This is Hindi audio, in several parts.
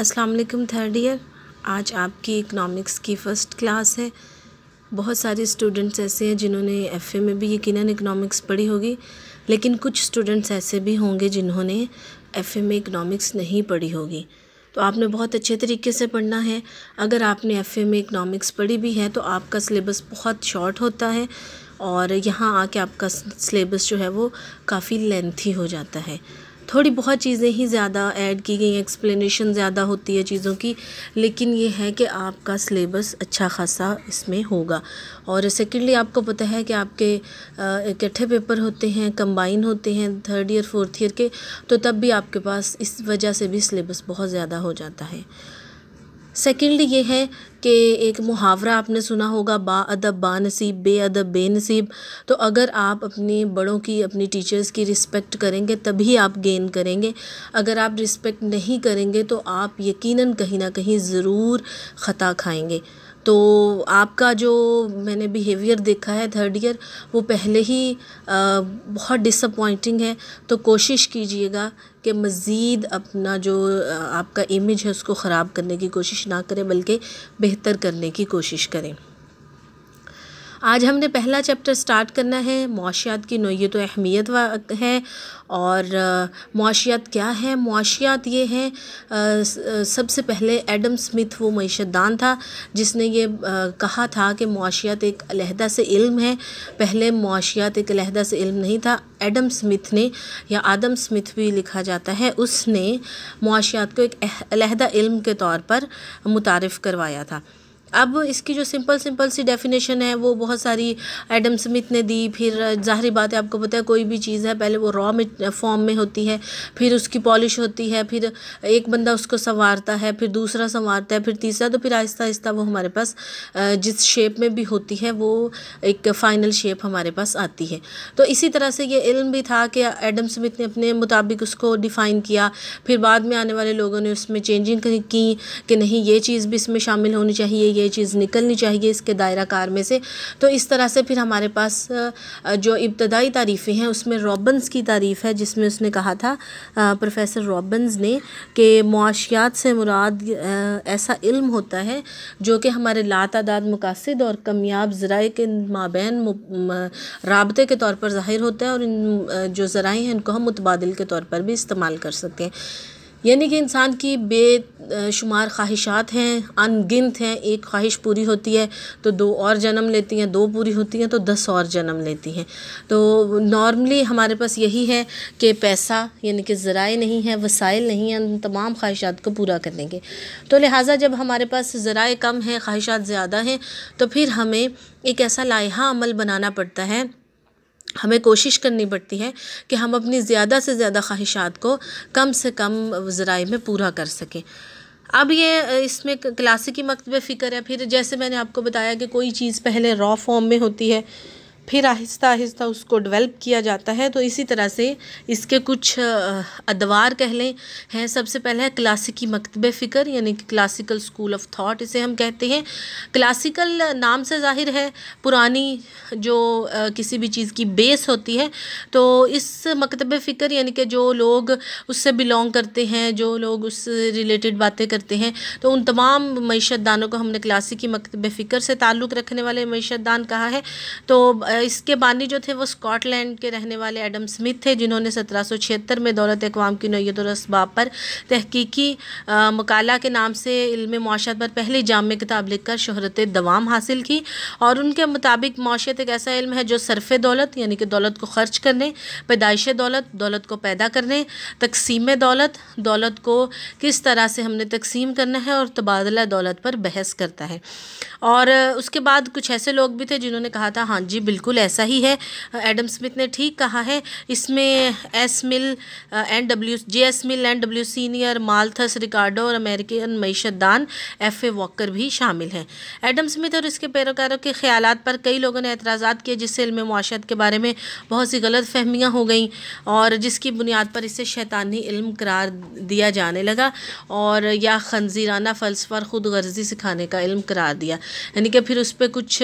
अस्सलाम वालेकुम थर्ड ईयर आज आपकी इकनॉमिक्स की फ़र्स्ट क्लास है बहुत सारे स्टूडेंट्स ऐसे हैं जिन्होंने एफए में भी यकीनन इकनॉमिक्स पढ़ी होगी लेकिन कुछ स्टूडेंट्स ऐसे भी होंगे जिन्होंने एफए में इकनॉमिक्स नहीं पढ़ी होगी तो आपने बहुत अच्छे तरीके से पढ़ना है अगर आपने ए में इकनॉमिक्स पढ़ी भी है तो आपका सिलेबस बहुत शॉर्ट होता है और यहाँ आके आपका सिलेबस जो है वो काफ़ी लेंथी हो जाता है थोड़ी बहुत चीज़ें ही ज़्यादा ऐड की गई एक्सप्लेनेशन ज़्यादा होती है चीज़ों की लेकिन ये है कि आपका सिलेबस अच्छा खासा इसमें होगा और सेकेंडली आपको पता है कि आपके इकट्ठे पेपर होते हैं कंबाइन होते हैं थर्ड ईयर फोर्थ ईयर के तो तब भी आपके पास इस वजह से भी सिलेबस बहुत ज़्यादा हो जाता है सेकंड ये है कि एक मुहावरा आपने सुना होगा बा अदब बा नसीब बे अदब बे नसीब तो अगर आप अपने बड़ों की अपनी टीचर्स की रिस्पेक्ट करेंगे तभी आप गेन करेंगे अगर आप रिस्पेक्ट नहीं करेंगे तो आप यकीनन कहीं ना कहीं ज़रूर ख़ता खाएंगे तो आपका जो मैंने बिहेवियर देखा है थर्ड ईयर वो पहले ही बहुत डिसअपॉइंटिंग है तो कोशिश कीजिएगा कि मज़ीद अपना जो आपका इमेज है उसको ख़राब करने की कोशिश ना करें बल्कि बेहतर करने की कोशिश करें आज हमने पहला चैप्टर स्टार्ट करना है मुआशियात की नोयत तो अहमियत है और मुआशियात क्या है मुआशियात ये हैं सबसे पहले एडम स्मिथ वो मीशतदान था जिसने ये कहा था कि मुआशियात एक अलहदा से इल्म है पहले मुआशियात एक अलहदा से इल्म नहीं था एडम स्मिथ ने या आदम स्मिथ भी लिखा जाता है उसने मुआशियात को एक अलहदा इल्म के तौर पर मुतारफ़ करवाया था अब इसकी जो सिंपल सिंपल सी डेफिनेशन है वो बहुत सारी एडम स्मिथ ने दी फिर ज़ाहरी बात है आपको पता है कोई भी चीज़ है पहले वो रॉ में फॉर्म में होती है फिर उसकी पॉलिश होती है फिर एक बंदा उसको संवारता है फिर दूसरा संवारता है फिर तीसरा तो फिर आहिस्ता आहिस्ता वो हमारे पास जिस शेप में भी होती है वो एक फ़ाइनल शेप हमारे पास आती है तो इसी तरह से ये इल्म भी था कि एडम स्मिथ ने अपने मुताबिक उसको डिफ़ाइन किया फिर बाद में आने वाले लोगों ने उसमें चेंजिंग की कि नहीं ये चीज़ भी इसमें शामिल होनी चाहिए ये चीज़ निकलनी चाहिए इसके दायरा कार में से तो इस तरह से फिर हमारे पास जो इब्तदाई तारीफ़ें हैं उसमें रॉबन्स की तारीफ़ है जिसमें उसने कहा था प्रोफेसर रॉबन्स ने कि मुआशियात से मुराद ऐसा इल्म होता है जो कि हमारे लातादाद मुकासद और कमयाब ज़रा के माबेन रबते के तौर पर ज़ाहिर होता है और इन जो ज़रा हैं इनको हम मुतबादल के तौर पर भी इस्तेमाल कर सकते हैं यानी कि इंसान की बेशुमार ख्वाहिशात हैं अनगिनत हैं एक ख्वाहिश पूरी होती है तो दो और जन्म लेती हैं दो पूरी होती हैं तो दस और जन्म लेती हैं तो नॉर्मली हमारे पास यही है कि पैसा यानी कि ज़राए नहीं है वसाइल नहीं हैं तमाम ख्वाहिशात को पूरा करने के तो लिहाजा जब हमारे पास ज़राए कम हैं ख्वाहिशात ज़्यादा हैं तो फिर हमें एक ऐसा लाहा अमल बनाना पड़ता है हमें कोशिश करनी पड़ती है कि हम अपनी ज़्यादा से ज़्यादा ख्वाहिशात को कम से कम ज़राए में पूरा कर सकें अब ये इसमें क्लासिकी मकतब फ़िक्र है फिर जैसे मैंने आपको बताया कि कोई चीज़ पहले रॉ फॉर्म में होती है फिर आहिस्ता आहिस्ता उसको डेवलप किया जाता है तो इसी तरह से इसके कुछ अदवार कह लें हैं सबसे पहले है क्लासिकी मकतब फ़िक्र यानी कि क्लासिकल स्कूल ऑफ थाट इसे हम कहते हैं क्लासिकल नाम से ज़ाहिर है पुरानी जो किसी भी चीज़ की बेस होती है तो इस मकतब फ़िक्र यानी कि जो लोग उससे बिलोंग करते हैं जो लोग उससे रिलेटेड बातें करते हैं तो उन तमाम मीशत दानों को हमने क्लासिकी मकतब फ़िक्र से ताल्लुक़ रखने वाले मीशत दान कहा है तो इसके बानी जो थे वो स्कॉटलैंड के रहने वाले एडम स्मिथ थे जिन्होंने सत्रह में दौलत अकवाम की और इसबाब पर तहकीकी मकाला के नाम से इल्म माशत पर पहली जाम किताब लिखकर शहरत दवाम हासिल की और उनके मुताबिक माशत एक ऐसा इल्म है जो सरफ़ दौलत यानी कि दौलत को खर्च करने पैदाइश दौलत दौलत को पैदा करने तकसीम दौलत दौलत को किस तरह से हमने तकसीम करना है और तबादला दौलत पर बहस करता है और उसके बाद कुछ ऐसे लोग भी थे जिन्होंने कहा था हाँ जी बिल्कुल बिल्कुल ऐसा ही है एडम स्मिथ ने ठीक कहा है इसमें S Mill and W J S Mill and W senior Malthus Ricardo और अमेरिकन मीशतदान एफ ए वॉकर भी शामिल हैं एडम स्मिथ और इसके पैरोकारों के ख्याल पर कई लोगों ने एतराज़ किए जिससे इलम माशत के बारे में बहुत सी गलत फहमियाँ हो गई और जिसकी बुनियाद पर इसे शैतानी इल्म करार दिया जाने लगा और या खनजीराना फ़लसफ़ा ख़ुद गर्जी सिखाने का इल्म करार दिया यानी कि फिर उस पर कुछ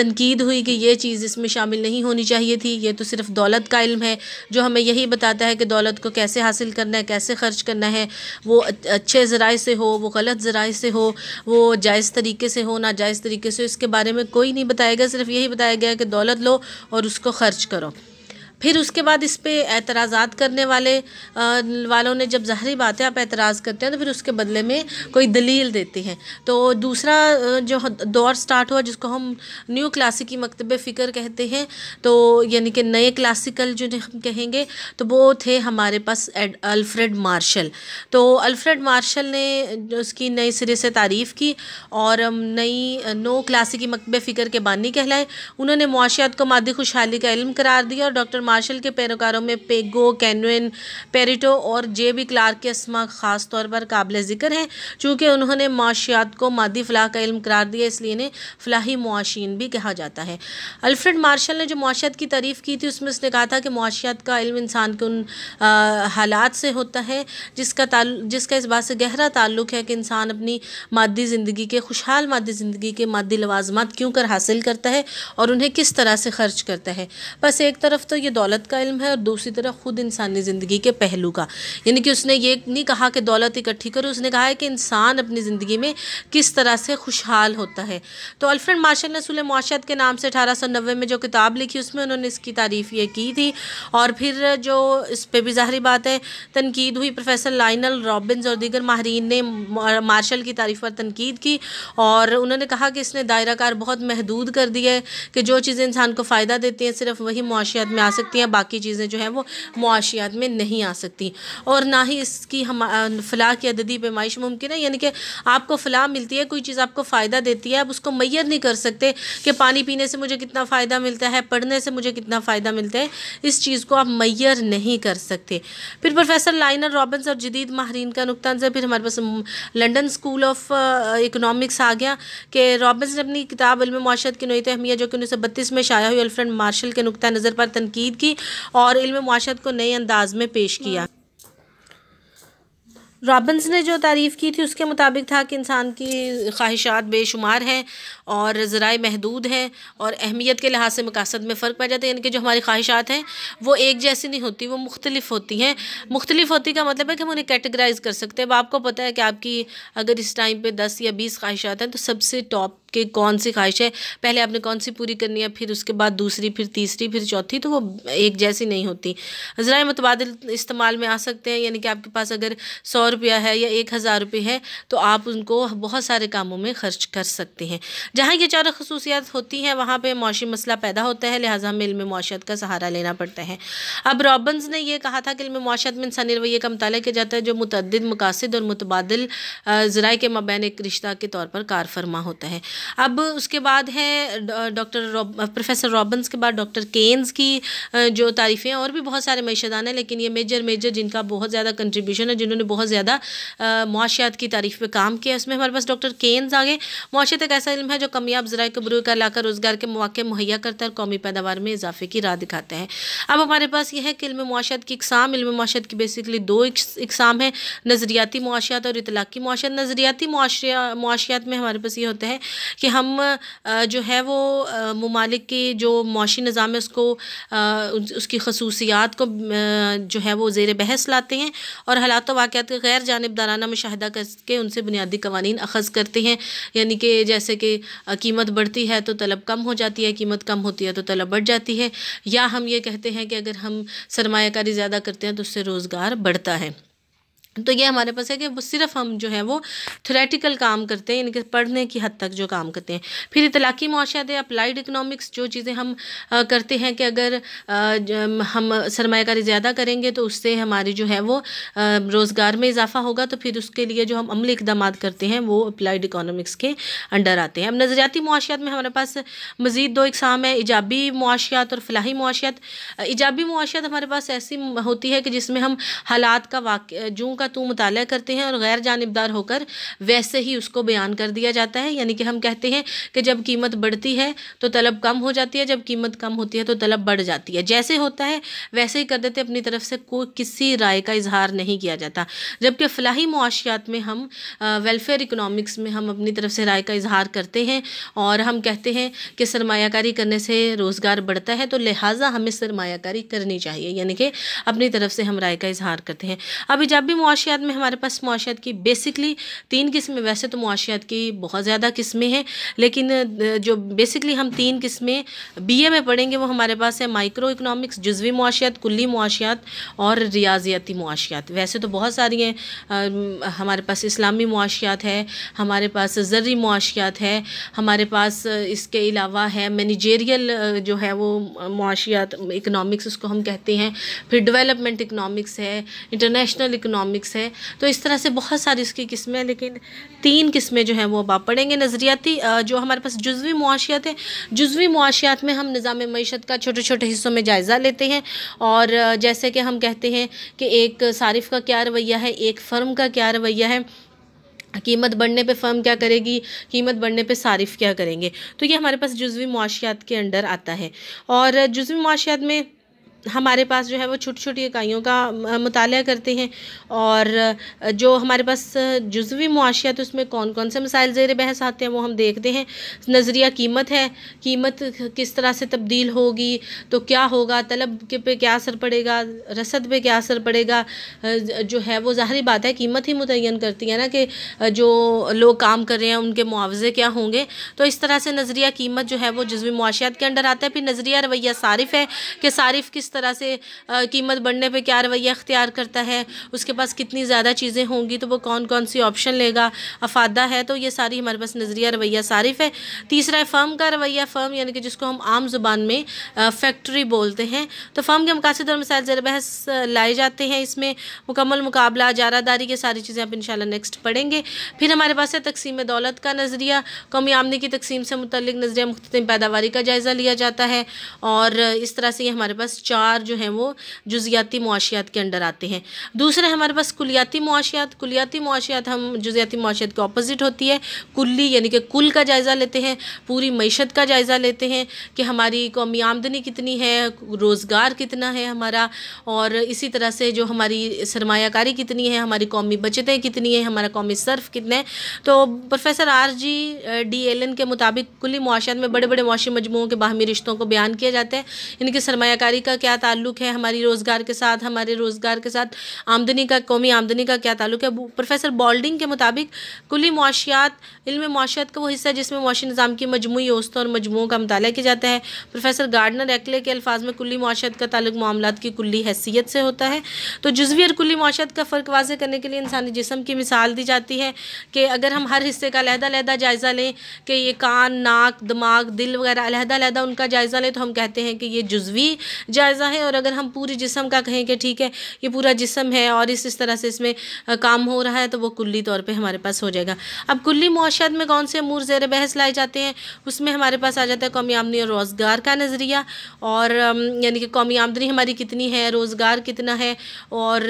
तनकीद हुई कि यह चीज़ इस इसमें शामिल नहीं होनी चाहिए थी ये तो सिर्फ दौलत का इल्म है जो हमें यही बताता है कि दौलत को कैसे हासिल करना है कैसे ख़र्च करना है वो अच्छे ज़राए से हो वो गलत ज़राए से हो वो जायज़ तरीके से हो नाजायज़ तरीके से इसके बारे में कोई नहीं बताया गया सिर्फ यही बताया गया कि दौलत लो और उसको ख़र्च करो फिर उसके बाद इस पर एतराज़ा करने वाले वालों ने जब ज़ाहरी बात है आप एतराज़ करते हैं तो फिर उसके बदले में कोई दलील देते हैं तो दूसरा जो दौर स्टार्ट हुआ जिसको हम न्यू क्लासिकी मकतब फ़िक्र कहते हैं तो यानी कि नए क्लासिकल जो हम कहेंगे तो वो थे हमारे पास अल्फ्रेड मार्शल तो अल्फ्रेड मार्शल ने उसकी नए सिरे से तारीफ़ की और नई नो क्लासिकी मकतब फ़िक्र के बानी कहलाए उन्होंने मुआशियात को मादी खुशहाली का इल्म करार दिया और डॉक्टर मार्शल के पैरोकारों में पेगो कैनविन पेरिटो और जे बी क्लार्क के असमा खास तौर पर काबिल जिक्र हैं चूँकि उन्होंने माशियात को मादी फलाह का इल्म करार दिया इसलिए इन्हें फलाही मुआशीन भी कहा जाता है अल्फ्रेड मार्शल ने जो मुआशियात की तारीफ़ की थी उसमें उसने कहा था कि मुआशियात का इल्म इंसान के उन हालात से होता है जिसका जिसका इस बात से गहरा ताल्लुक है कि इंसान अपनी मादी ज़िंदगी के खुशहाल मादी ज़िंदगी के मादी लवाजमात क्यों कर हासिल करता है और उन्हें किस तरह से खर्च करता है बस एक तरफ तो ये दौलत का इल्म है और दूसरी तरफ ख़ुद इंसानी ज़िंदगी के पहलू का यानी कि उसने ये नहीं कहा कि दौलत इकट्ठी करो उसने कहा है कि इंसान अपनी ज़िंदगी में किस तरह से खुशहाल होता है तो अल्फ्रेड मार्शल ने सुल माशत के नाम से अठारह सौ नब्बे में जो किताब लिखी उसमें उन्होंने इसकी तारीफ़ ये की थी और फिर जो इस पर भी ज़ाहरी बात है तनकीद हुई प्रोफेसर लाइनल रॉबिन्स और दीगर माहरीन ने मार्शल की तारीफ़ पर तनकीद की और उन्होंने कहा कि इसने दायरा कार बहुत महदूद कर दिया है कि जो चीज़ें इंसान को फ़ायदा देती हैं सिर्फ वही मुआशियात में आ सकती सकती हैं बाकी चीज़ें जो हैं वो मुआशियात में नहीं आ सकती और ना ही इसकी हम फ़लाह की अददी पैमाइश मुमकिन है यानी कि आपको फ़लाह मिलती है कोई चीज़ आपको फ़ायदा देती है आप उसको मैयर नहीं कर सकते कि पानी पीने से मुझे कितना फ़ायदा मिलता है पढ़ने से मुझे कितना फ़ायदा मिलता है इस चीज़ को आप मैयर नहीं कर सकते फिर प्रोफेसर लाइनर रॉबिन्स और जदीद माहरीन का नुकता नज़र फिर हमारे पास लंडन स्कूल ऑफ इकनॉमिक्स आ गया कि रॉबिन्स ने अपनी किताब इल्म की नोयत अहमियत जो कि उन्नीस सौ बत्तीस में शाया हुई अल्फ्रेंड मार्शल के नुकता नज़र पर तनकीद तनकीद की और इल्म माशत को नए अंदाज में पेश किया रॉबिन्स ने जो तारीफ़ की थी उसके मुताबिक था कि इंसान की ख्वाहिशात बेशुमार हैं और ज़राए महदूद हैं और अहमियत के लिहाज से मकासद में फ़र्क पड़ जाता है यानी कि जो हमारी ख्वाहिशात हैं वो एक जैसी नहीं होती वो मुख्तलिफ होती हैं मुख्तलिफ होती का मतलब है कि हम उन्हें कैटेगराइज कर सकते हैं अब आपको पता है कि आपकी अगर इस टाइम पर दस या बीस ख्वाहिशात हैं तो सबसे टॉप आपके कौन सी ख्वाहिश है पहले आपने कौन सी पूरी करनी है फिर उसके बाद दूसरी फिर तीसरी फिर चौथी तो वो एक जैसी नहीं होती ज़रा मुतबाद इस्तेमाल में आ सकते हैं यानी कि आपके पास अगर सौ रुपया है या एक हज़ार रुपये है तो आप उनको बहुत सारे कामों में खर्च कर सकते हैं जहाँ ये चारों खसूसियात होती हैं वहाँ पर मुशी मसला पैदा होता है लिहाजा हमें इल्म माशत का सहारा लेना पड़ता है अब रॉबन्स ने यह कहा था कि इल्म माशत में इंसानी रवैये का मुताल किया जाता है जो मुतद मकासद और मुतबादल ज़रा के मबैन एक रिश्ता के तौर पर कार फरमा होता है अब उसके बाद है डॉक्टर प्रोफेसर रॉबन्स के बाद डॉक्टर केन्स की जो तारीफ़ें और भी बहुत सारे मैशदान हैं लेकिन ये मेजर मेजर जिनका बहुत ज़्यादा कंट्रीब्यूशन है जिन्होंने बहुत ज़्यादा मुआशियात की तारीफ पर काम किया उसमें हमारे पास डॉक्टर केन्स आ गए मुआशे एक ऐसा इलम है जो कमियाब ज़रा कबरू का इलाका रोज़गार के मौके मुहैया करता है और कौमी पैदावार में इजाफे की राह दिखाते हैं अब हमारे पास यह है कि इल्म की इकसाम इल्म की बेसिकली दो इकसाम है नज़रियाती मुआशियात और इतलाक़ी मुआशत नज़रियाती मुआशियात में हमारे पास ये होता है कि हम जो है वो ममालिक के जो मुशी निज़ाम है उसको उसकी खसूसियात को जो है वो ज़ेर बहस लाते हैं और हालात वाक़ात के गैर जानबदाराना मुशाह करके उनसे बुनियादी कवानीन अखज़ करते हैं यानी कि जैसे कि कीमत बढ़ती है तो तलब कम हो जाती है कीमत कम होती है तो तलब बढ़ जाती है या हम ये कहते हैं कि अगर हम सरमाकारी ज़्यादा करते हैं तो उससे रोज़गार बढ़ता है तो ये हमारे पास है कि वो सिर्फ हम जो है वो थ्रेटिकल काम करते हैं यानी कि पढ़ने की हद तक जो काम करते हैं फिर इतलाक़ी माशाद अप्लाइड इकनॉमिक्स जो चीज़ें हम आ, करते हैं कि अगर आ, हम सरमाकारी ज़्यादा करेंगे तो उससे हमारी जो है वो रोज़गार में इजाफा होगा तो फिर उसके लिए जो हम अमली इकदाम करते हैं वो अप्लाइड इकनॉमिक्स के अंडर आते हैं अब नज़रियाती माशियात में हमारे पास मज़ीद दो इकसाम है ईजाबी माशियात और फलाही माशियात ईजाबी माशियात हमारे पास ऐसी होती है कि जिसमें हम हालात का वाक़ जूँ का तू मुताल करते हैं और गैर जानबदार होकर वैसे ही उसको बयान कर दिया जाता है यानी कि हम कहते हैं कि जब कीमत बढ़ती है तो तलब कम हो जाती है जब कीमत कम होती है तो तलब बढ़ जाती है जैसे होता है वैसे ही कर देते अपनी तरफ से कोई किसी राय का इजहार नहीं किया जाता जबकि फलाही मुआशियात में हम वेलफेयर इकनॉमिक्स में हम अपनी तरफ से राय का इजहार करते हैं और हम कहते हैं कि सरमाकारी करने से रोज़गार बढ़ता है तो लिहाजा हमें सरमाकारी करनी चाहिए यानी कि अपनी तरफ से हम राय का इजहार करते हैं अभी जब भी मुआशियात में हमारे पास मुआशियात की बेसिकली तीन किस्में वैसे तो मुआशियात की बहुत ज़्यादा किस्में हैं लेकिन जो बेसिकली हम तीन किस्में बीए में पढ़ेंगे वो हमारे पास है माइक्रो इकनॉमिक्स जज्वी मुआशियात कुल्ली मुआशियात और रियाजियाती मुआशियात वैसे तो बहुत सारी हैं हमारे पास इस्लामी मुआशियात है हमारे पास ज़र्री मुआशियात है हमारे पास इसके अलावा है मैनेजेरियल जो है वो मुआशियात इकनॉमिक्स उसको हम कहते हैं फिर डेवलपमेंट इकनॉमिक्स है इंटरनेशनल इकनॉमिक्स फिजिक्स है तो इस तरह से बहुत सारी इसकी किस्में हैं लेकिन तीन किस्में जो हैं वो अब आप पढ़ेंगे नज़रियाती जो हमारे पास जुजवी मुआशियात हैं जुजवी मुआशियात में हम निज़ाम मीशत का छोटे छोटे हिस्सों में जायज़ा लेते हैं और जैसे कि हम कहते हैं कि एक सारिफ़ का क्या रवैया है एक फ़र्म का क्या रवैया है कीमत बढ़ने पे फर्म क्या करेगी कीमत बढ़ने पे सारिफ़ क्या करेंगे तो ये हमारे पास जुजवी मुआशियात के अंडर आता है और जुजवी मुआशियात में हमारे पास जो है वो छोटी छोटी इकाइयों का मुताल करते हैं और जो हमारे पास जुजवी मुआशियात तो उसमें कौन कौन से मसाइल ज़ेर बहस आते हैं वो हम देखते हैं नज़रिया कीमत है कीमत किस तरह से तब्दील होगी तो क्या होगा तलब के पे क्या असर पड़ेगा रसद पे क्या असर पड़ेगा जो है वो ज़ाहरी बात है कीमत ही मुतन करती है ना कि जो लोग काम कर रहे हैं उनके मुआवजे क्या होंगे तो इस तरह से नज़रिया कीमत जो है वो जज्वी मुआशियात के अंडर आता है फिर नज़रिया रवैया सारिफ है कि सारिफ किस तरह से कीमत बढ़ने पे क्या रवैया अख्तियार करता है उसके पास कितनी ज़्यादा चीज़ें होंगी तो वो कौन कौन सी ऑप्शन लेगा अफादा है तो ये सारी हमारे पास नज़रिया रवैया सारिफ है तीसरा है फ़र्म का रवैया फ़र्म यानी कि जिसको हम आम ज़ुबान में फैक्ट्री बोलते हैं तो फ़र्म के मकासद और मिसाइल ज़र बहस लाए जाते हैं इसमें मुकम्मल मुकाबला जारादारी ये सारी चीज़ें आप इन नेक्स्ट पढ़ेंगे फिर हमारे पास है तकसीम दौलत का नज़रिया कौमी आमदनी की तकसीम से मुतल नज़रिया मुख्तम पैदावारी का जायज़ा लिया जाता है और इस तरह से ये हमारे पास चार चार जो हैं वो जुजियाती मुआशियात के अंडर आते हैं दूसरे हमारे पास कुलियाती मुआशियात कुलियाती मुआशियात हम जुजियाती मुआशियात के ऑपोजिट होती है कुल्ली यानी कि कुल का जायज़ा लेते हैं पूरी मीशत का जायज़ा लेते हैं कि हमारी कौमी आमदनी कितनी है रोज़गार कितना है हमारा और इसी तरह से जो हमारी सरमाकारी कितनी है हमारी कौमी बचतें कितनी है हमारा कौमी सर्फ कितने तो professor R G D Allen के मुताबिक कुल्ली मुआशियात में बड़े बड़े मुआशी मजमुओं के बाहमी रिश्तों को बयान किया जाता है इनकी सरमाकारी का क्या ताल्लुक है हमारी रोज़गार के साथ हमारे रोज़गार के साथ आमदनी का कौमी आमदनी का क्या ताल्लुक है प्रोफेसर बॉल्डिंग के मुताबिक कुली मुआशियात इल्म मुआशियात का वो हिस्सा जिसमें मुआशी निज़ाम की मजमू औस्तों और मजमुओं का मुताला किया जाता है प्रोफेसर गार्डनर एक्ले के अल्फाज में कुली मुआशियात का ताल्लुक मामला की कुली हैसियत से होता है तो जज्वी और कुली मुआशियात का फ़र्क वाजह करने के लिए इंसानी जिसम की मिसाल दी जाती है कि अगर हम हर हिस्से का लहदा जायज़ा लें कि ये कान नाक दिमाग दिल वगैरह अलहदा अलहदा उनका जायज़ा लें तो हम कहते हैं कि ये जज्वी जायज़ा जायज़ा है और अगर हम पूरे जिसम का कहें कि ठीक है ये पूरा जिसम है और इस इस तरह से इसमें काम हो रहा है तो वो कुल्ली तौर पर हमारे पास हो जाएगा अब कुल्ली माशत में कौन से अमूर ज़ेर बहस लाए जाते हैं उसमें हमारे पास आ जाता है कौमी आमदनी और रोज़गार का नज़रिया और यानी कि कौमी आमदनी हमारी कितनी है रोज़गार कितना है और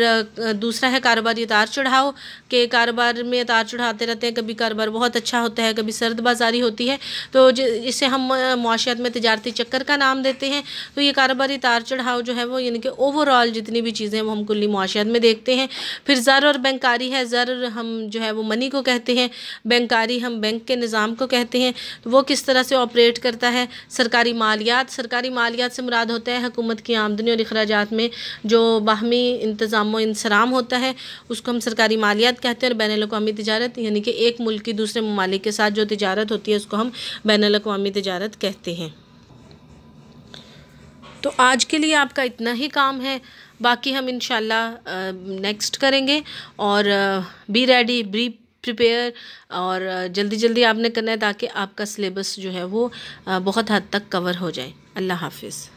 दूसरा है कारोबारी उतार चढ़ाव के कारोबार में उतार चढ़ाते रहते हैं कभी कारोबार बहुत अच्छा होता है कभी सर्द बाजारी होती है तो इसे हम माशियात में तजारती चक्कर का नाम देते हैं तो ये कारोबारी उतार चढ़ाव मस्टर्ड हाउ जो है वो यानी कि ओवरऑल जितनी भी चीज़ें वो हम कुल्ली माशियात में देखते हैं फिर ज़र और बैंकारी है ज़र हम जो है वो मनी को कहते हैं बैंकारी हम बैंक के निज़ाम को कहते हैं तो वो किस तरह से ऑपरेट करता है सरकारी मालियात सरकारी मालियात से मुराद होता है हकूमत की आमदनी और अखराज में जो बाहमी इंतज़ाम व इंसराम होता है उसको हम सरकारी मालियात कहते हैं और बैन अवी तजारत यानी कि एक मुल्क की दूसरे ममालिक के साथ जो तजारत होती है उसको हम बैन अवी तजारत कहते हैं तो आज के लिए आपका इतना ही काम है बाकी हम इन नेक्स्ट करेंगे और बी रेडी बी प्रिपेयर और जल्दी जल्दी आपने करना है ताकि आपका सिलेबस जो है वो बहुत हद तक कवर हो जाए अल्लाह हाफिज़